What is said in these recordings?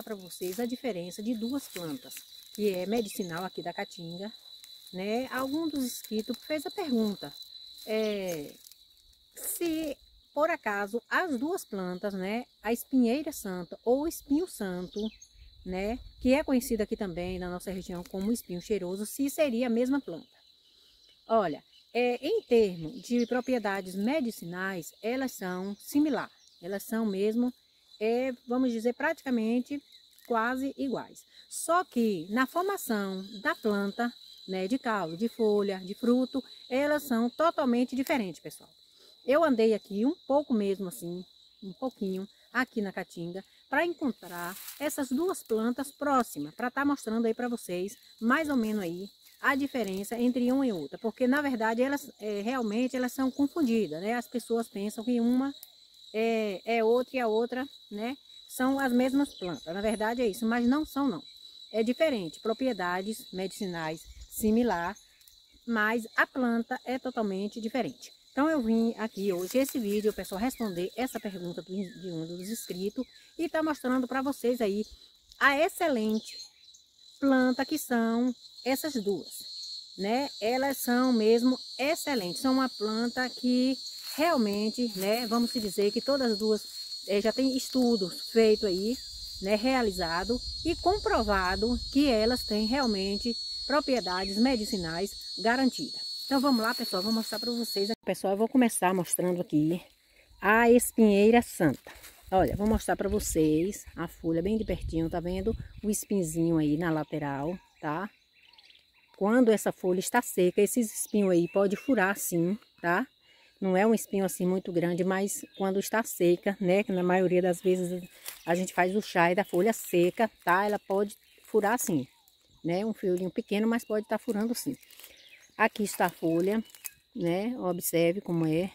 mostrar para vocês a diferença de duas plantas, que é medicinal aqui da Caatinga, né? Algum dos inscritos fez a pergunta, é, se por acaso as duas plantas, né, a espinheira santa ou espinho santo, né, que é conhecida aqui também na nossa região como espinho cheiroso, se seria a mesma planta. Olha, é, em termos de propriedades medicinais, elas são similares, elas são mesmo é, vamos dizer, praticamente quase iguais. Só que na formação da planta, né, de caule, de folha, de fruto, elas são totalmente diferentes, pessoal. Eu andei aqui um pouco mesmo assim, um pouquinho, aqui na Caatinga, para encontrar essas duas plantas próximas, para estar tá mostrando aí para vocês, mais ou menos aí, a diferença entre uma e outra, porque na verdade elas é, realmente elas são confundidas, né? As pessoas pensam que uma é, é outra e a outra, né? São as mesmas plantas, na verdade é isso, mas não são não. É diferente, propriedades medicinais similar, mas a planta é totalmente diferente. Então eu vim aqui hoje esse vídeo, pessoal, responder essa pergunta de um dos inscritos e tá mostrando para vocês aí a excelente planta que são essas duas, né? Elas são mesmo excelentes, são uma planta que realmente, né, vamos dizer que todas as duas é, já tem estudos feito aí, né, realizado e comprovado que elas têm realmente propriedades medicinais garantidas. Então vamos lá, pessoal, vou mostrar para vocês. Pessoal, eu vou começar mostrando aqui a espinheira santa. Olha, vou mostrar para vocês a folha bem de pertinho, tá vendo? O espinzinho aí na lateral, tá? Quando essa folha está seca, esses espinhos aí pode furar sim, tá? Não é um espinho assim muito grande, mas quando está seca, né? Que na maioria das vezes a gente faz o chá da folha seca, tá? Ela pode furar assim, né? Um fiozinho pequeno, mas pode estar tá furando sim. Aqui está a folha, né? Observe como é.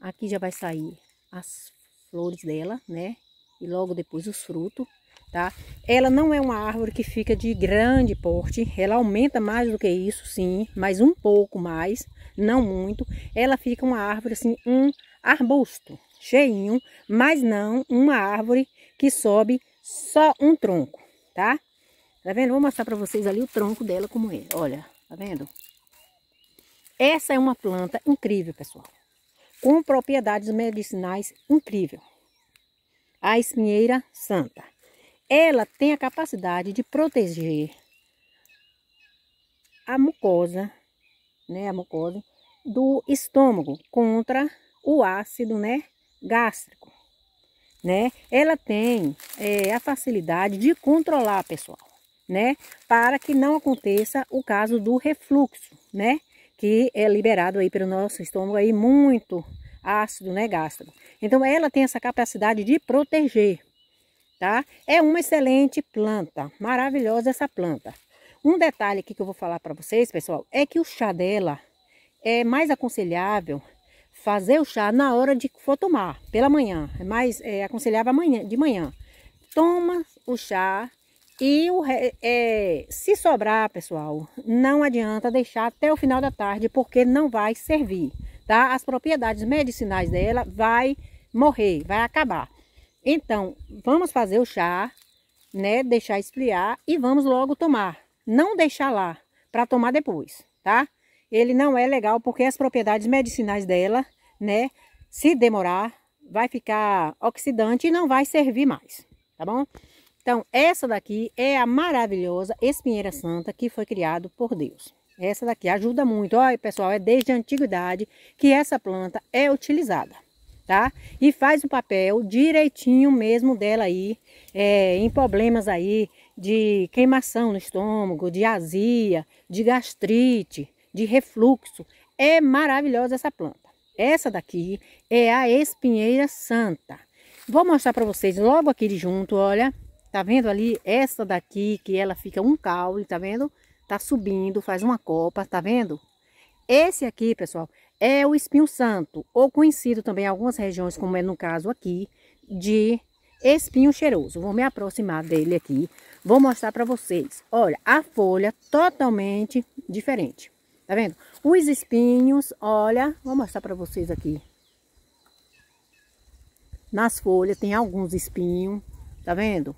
Aqui já vai sair as flores dela, né? E logo depois os frutos tá? Ela não é uma árvore que fica de grande porte, ela aumenta mais do que isso, sim, mas um pouco mais, não muito. Ela fica uma árvore assim, um arbusto cheinho, mas não uma árvore que sobe só um tronco, tá? Tá vendo? Vou mostrar para vocês ali o tronco dela como é. Olha, tá vendo? Essa é uma planta incrível, pessoal. Com propriedades medicinais incrível. A espinheira santa ela tem a capacidade de proteger a mucosa, né, a mucosa do estômago contra o ácido, né, gástrico, né? Ela tem é, a facilidade de controlar, pessoal, né, para que não aconteça o caso do refluxo, né, que é liberado aí pelo nosso estômago aí muito ácido, né, gástrico. Então ela tem essa capacidade de proteger, tá? É uma excelente planta, maravilhosa essa planta. Um detalhe aqui que eu vou falar para vocês, pessoal, é que o chá dela é mais aconselhável fazer o chá na hora de for tomar, pela manhã. É mais é, aconselhável amanhã, de manhã. Toma o chá e o, é, se sobrar, pessoal, não adianta deixar até o final da tarde, porque não vai servir, tá? As propriedades medicinais dela vai morrer, vai acabar. Então, vamos fazer o chá, né? Deixar esfriar e vamos logo tomar. Não deixar lá para tomar depois, tá? Ele não é legal porque as propriedades medicinais dela, né? Se demorar, vai ficar oxidante e não vai servir mais, tá bom? Então, essa daqui é a maravilhosa espinheira santa que foi criado por Deus. Essa daqui ajuda muito. Olha, pessoal, é desde a antiguidade que essa planta é utilizada tá? E faz o papel direitinho mesmo dela aí, é, em problemas aí de queimação no estômago, de azia, de gastrite, de refluxo. É maravilhosa essa planta. Essa daqui é a espinheira santa. Vou mostrar para vocês logo aqui de junto, olha. Tá vendo ali? Essa daqui que ela fica um caule, tá vendo? Tá subindo, faz uma copa, tá vendo? Esse aqui, pessoal, é o espinho santo, ou conhecido também em algumas regiões, como é no caso aqui, de espinho cheiroso. Vou me aproximar dele aqui, vou mostrar para vocês. Olha, a folha totalmente diferente, tá vendo? Os espinhos, olha, vou mostrar para vocês aqui. Nas folhas tem alguns espinhos, tá vendo?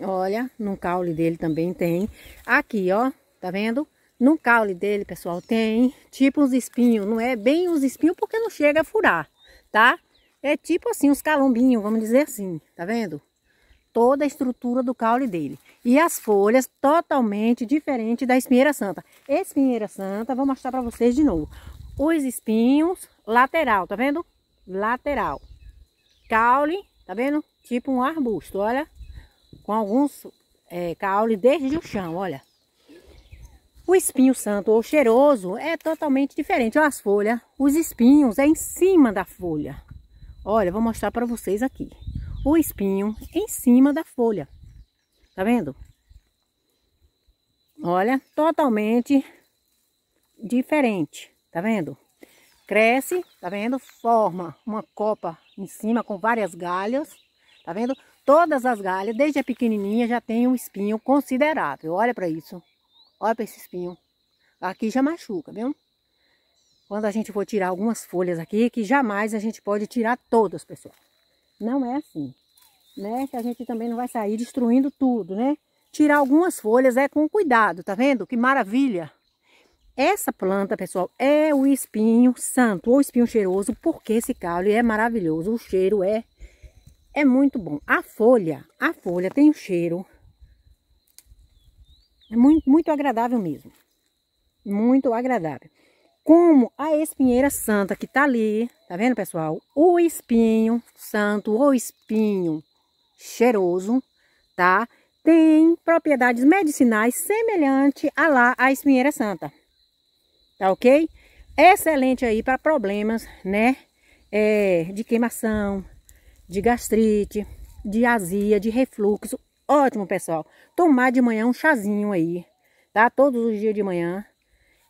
Olha, no caule dele também tem. Aqui, ó, tá vendo? No caule dele, pessoal, tem tipo uns espinhos. Não é bem uns espinhos porque não chega a furar, tá? É tipo assim, uns calombinhos, vamos dizer assim, tá vendo? Toda a estrutura do caule dele. E as folhas totalmente diferentes da espinheira santa. Espinheira santa, vou mostrar para vocês de novo. Os espinhos lateral, tá vendo? Lateral. Caule, tá vendo? Tipo um arbusto, olha. Com alguns é, caule desde o chão, olha. O espinho santo ou cheiroso é totalmente diferente. Olha as folhas, os espinhos é em cima da folha. Olha, vou mostrar para vocês aqui. O espinho em cima da folha. Tá vendo? Olha, totalmente diferente. Tá vendo? Cresce, tá vendo? Forma uma copa em cima com várias galhas. Tá vendo? Todas as galhas, desde a pequenininha, já tem um espinho considerável. Olha para isso. Olha para esse espinho. Aqui já machuca, viu? Quando a gente for tirar algumas folhas aqui, que jamais a gente pode tirar todas, pessoal. Não é assim, né? Que a gente também não vai sair destruindo tudo, né? Tirar algumas folhas é com cuidado, tá vendo? Que maravilha! Essa planta, pessoal, é o espinho santo ou espinho cheiroso, porque esse caule é maravilhoso. O cheiro é, é muito bom. A folha, a folha tem um cheiro é muito, muito agradável mesmo. Muito agradável. Como a espinheira santa que tá ali, tá vendo, pessoal? O espinho santo, o espinho cheiroso, tá? Tem propriedades medicinais semelhante a lá a espinheira santa. Tá ok? Excelente aí para problemas, né? É, de queimação, de gastrite, de azia, de refluxo ótimo, pessoal. Tomar de manhã um chazinho aí, tá? Todos os dias de manhã.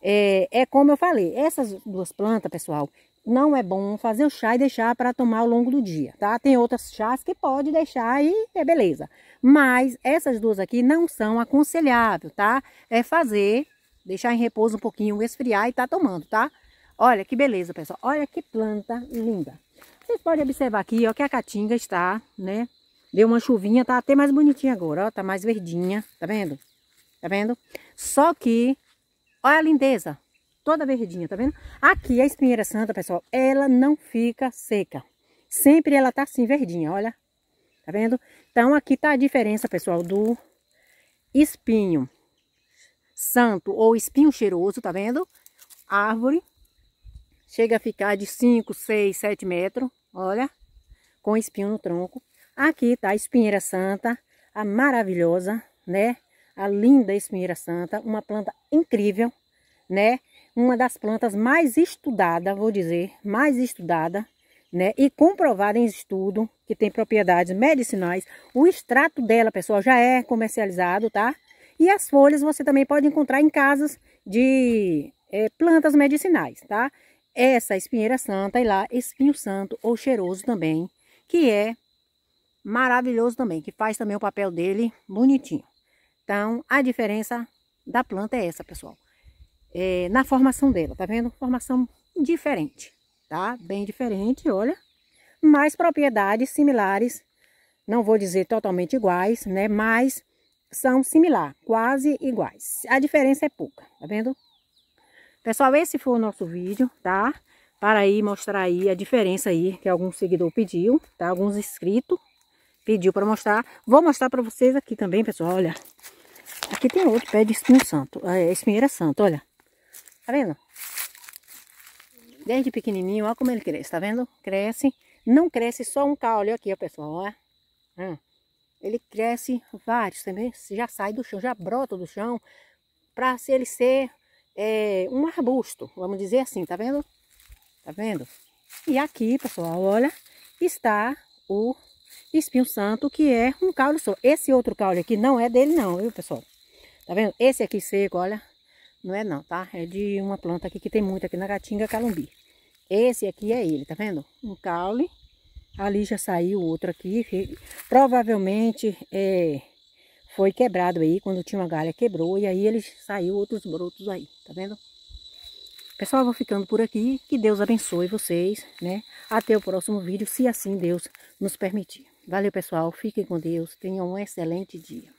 É, é como eu falei, essas duas plantas, pessoal, não é bom fazer o chá e deixar para tomar ao longo do dia, tá? Tem outras chás que pode deixar e é beleza. Mas essas duas aqui não são aconselhável, tá? É fazer, deixar em repouso um pouquinho, esfriar e tá tomando, tá? Olha que beleza, pessoal. Olha que planta linda. Vocês podem observar aqui, ó, que a caatinga está, né, Deu uma chuvinha, tá até mais bonitinha agora, ó. Tá mais verdinha, tá vendo? Tá vendo? Só que, olha a lindeza. Toda verdinha, tá vendo? Aqui a espinheira santa, pessoal, ela não fica seca. Sempre ela tá assim, verdinha, olha. Tá vendo? Então aqui tá a diferença, pessoal, do espinho santo ou espinho cheiroso, tá vendo? Árvore. Chega a ficar de 5, 6, 7 metros, olha. Com espinho no tronco. Aqui tá a espinheira santa, a maravilhosa, né? A linda espinheira santa, uma planta incrível, né? Uma das plantas mais estudada, vou dizer, mais estudada, né? E comprovada em estudo, que tem propriedades medicinais. O extrato dela, pessoal, já é comercializado, tá? E as folhas você também pode encontrar em casas de é, plantas medicinais, tá? Essa espinheira santa e lá espinho santo ou cheiroso também, que é maravilhoso também, que faz também o papel dele bonitinho. Então, a diferença da planta é essa, pessoal. É, na formação dela, tá vendo? Formação diferente, tá? Bem diferente, olha. mais propriedades similares, não vou dizer totalmente iguais, né? Mas são similar, quase iguais. A diferença é pouca, tá vendo? Pessoal, esse foi o nosso vídeo, tá? Para aí mostrar aí a diferença aí que algum seguidor pediu, tá? Alguns inscritos pediu para mostrar. Vou mostrar para vocês aqui também, pessoal, olha. Aqui tem outro pé de espinho santo, ah, é, espinheira é santo, olha. Tá vendo? Desde pequenininho, olha como ele cresce, tá vendo? Cresce, não cresce só um caule aqui, ó, pessoal, olha. Hum. Ele cresce vários também, já sai do chão, já brota do chão, para se ele ser é, um arbusto, vamos dizer assim, tá vendo? Tá vendo? E aqui, pessoal, olha, está o espinho santo, que é um caule só. Esse outro caule aqui não é dele não, viu, pessoal? Tá vendo? Esse aqui seco, olha, não é não, tá? É de uma planta aqui que tem muito aqui na Gatinga Calumbi. Esse aqui é ele, tá vendo? Um caule. Ali já saiu outro aqui. Que provavelmente é, foi quebrado aí. Quando tinha uma galha quebrou. E aí ele saiu outros brotos aí, tá vendo? Pessoal, vou ficando por aqui. Que Deus abençoe vocês, né? Até o próximo vídeo, se assim Deus nos permitir. Valeu, pessoal. Fiquem com Deus. Tenham um excelente dia.